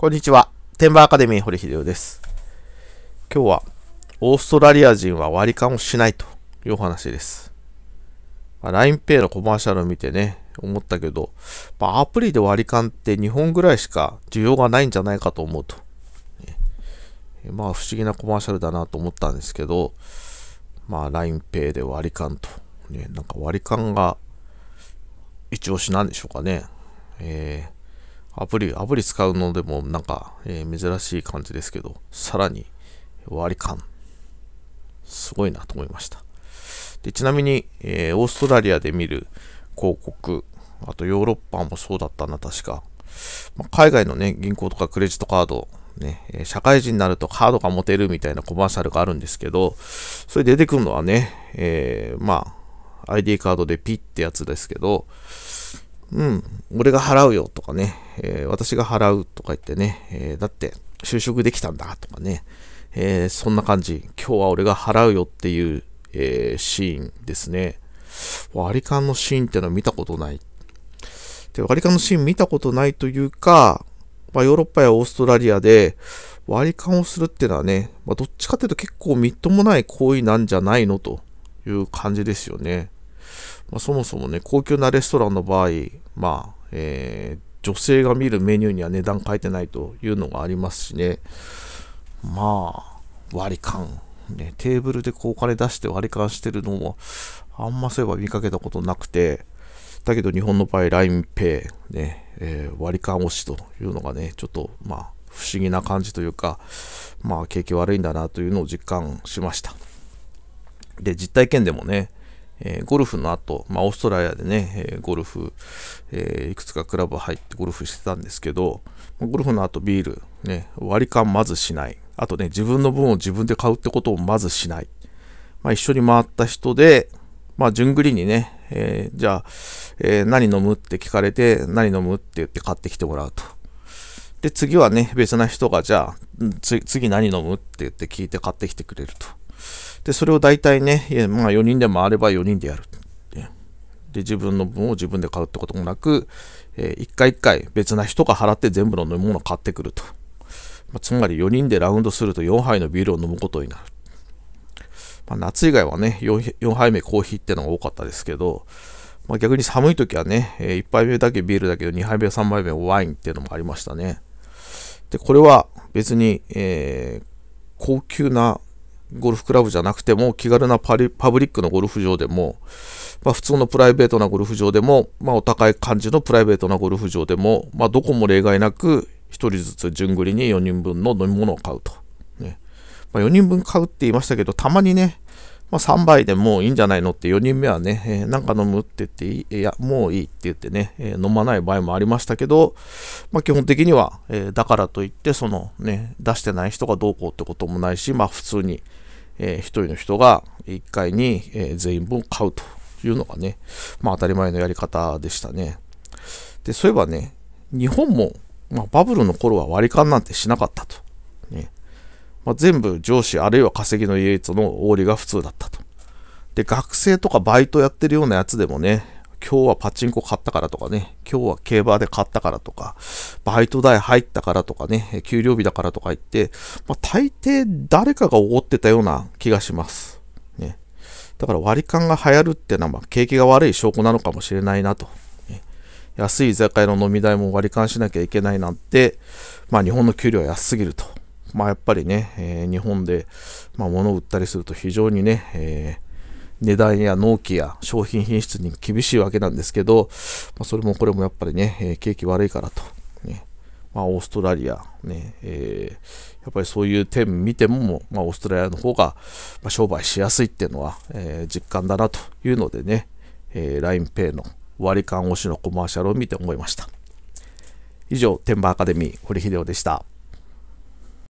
こんにちは。テンバーアカデミー堀秀夫です。今日は、オーストラリア人は割り勘をしないというお話です。まあ、LINEPay のコマーシャルを見てね、思ったけど、まあ、アプリで割り勘って日本ぐらいしか需要がないんじゃないかと思うと。ね、まあ、不思議なコマーシャルだなと思ったんですけど、まあ、LINEPay で割り勘と。ね、なんか割り勘が一押しなんでしょうかね。えーアプリ、アプリ使うのでもなんか、えー、珍しい感じですけど、さらに割り勘。すごいなと思いました。でちなみに、えー、オーストラリアで見る広告、あとヨーロッパもそうだったな、確か。まあ、海外のね、銀行とかクレジットカード、ね、え社会人になるとカードが持てるみたいなコマーシャルがあるんですけど、それ出てくるのはね、えー、まあ、ID カードでピッってやつですけど、うん、俺が払うよとかね、えー、私が払うとか言ってね、えー、だって就職できたんだとかね、えー、そんな感じ。今日は俺が払うよっていう、えシーンですね。割り勘のシーンってのは見たことない。で、割り勘のシーン見たことないというか、まあ、ヨーロッパやオーストラリアで割り勘をするっていうのはね、まあ、どっちかっていうと結構みっともない行為なんじゃないのという感じですよね。まあ、そもそもね、高級なレストランの場合、まあ、えー、女性が見るメニューには値段変えてないというのがありますしね、まあ、割り勘。ね、テーブルでこうお金出して割り勘してるのも、あんまそういえば見かけたことなくて、だけど日本の場合、LINEPay、ね、えー、割り勘推しというのがね、ちょっと、まあ、不思議な感じというか、まあ、景気悪いんだなというのを実感しました。で、実体験でもね、えー、ゴルフの後、まあ、オーストラリアでね、えー、ゴルフ、えー、いくつかクラブ入ってゴルフしてたんですけど、ゴルフの後ビール、ね、割り勘まずしない。あとね、自分の分を自分で買うってことをまずしない。まあ、一緒に回った人で、まあ、順繰りにね、えー、じゃあ、えー、何飲むって聞かれて、何飲むって言って買ってきてもらうと。で、次はね、別な人が、じゃあ、次何飲むって言って聞いて買ってきてくれると。で、それを大体ね、まあ4人でもあれば4人でやる。で、自分の分を自分で買うってこともなく、えー、一回一回別な人が払って全部の飲み物を買ってくると。まあ、つまり4人でラウンドすると4杯のビールを飲むことになる。まあ、夏以外はね4、4杯目コーヒーってのが多かったですけど、まあ、逆に寒い時はね、え1杯目だけビールだけど2杯目3杯目ワインっていうのもありましたね。で、これは別に、えー、高級なゴルフクラブじゃなくても、気軽なパリパブリックのゴルフ場でも、まあ、普通のプライベートなゴルフ場でも、まあ、お高い感じのプライベートなゴルフ場でも、まあ、どこも例外なく、1人ずつ順繰りに4人分の飲み物を買うと。ねまあ、4人分買うって言いましたけど、たまにね、まあ、3倍でもういいんじゃないのって4人目はね、えー、なんか飲むって言って、いや、もういいって言ってね、えー、飲まない場合もありましたけど、まあ、基本的には、えー、だからといって、そのね、出してない人がどうこうってこともないし、まあ、普通に、えー、1人の人が1回に、え全員分買うというのがね、まあ、当たり前のやり方でしたね。で、そういえばね、日本も、まあ、バブルの頃は割り勘なんてしなかったと。まあ、全部上司あるいは稼ぎの家とのおりが普通だったと。で、学生とかバイトやってるようなやつでもね、今日はパチンコ買ったからとかね、今日は競馬で買ったからとか、バイト代入ったからとかね、給料日だからとか言って、まあ、大抵誰かがおごってたような気がします。ね、だから割り勘が流行るってのは、まあ、景気が悪い証拠なのかもしれないなと。ね、安い居酒屋の飲み代も割り勘しなきゃいけないなんて、まあ日本の給料は安すぎると。まあ、やっぱりね、えー、日本で、まあ、物を売ったりすると非常にね、えー、値段や納期や商品品質に厳しいわけなんですけど、まあ、それもこれもやっぱりね、え景気悪いからと、ねまあ、オーストラリアね、えー、やっぱりそういう点見ても、まあ、オーストラリアの方が、まあ、商売しやすいっていうのは、えー、実感だなというのでね、えー、LINEPay の割り勘推しのコマーシャルを見て思いました。以上、天馬アカデミー、堀秀夫でした。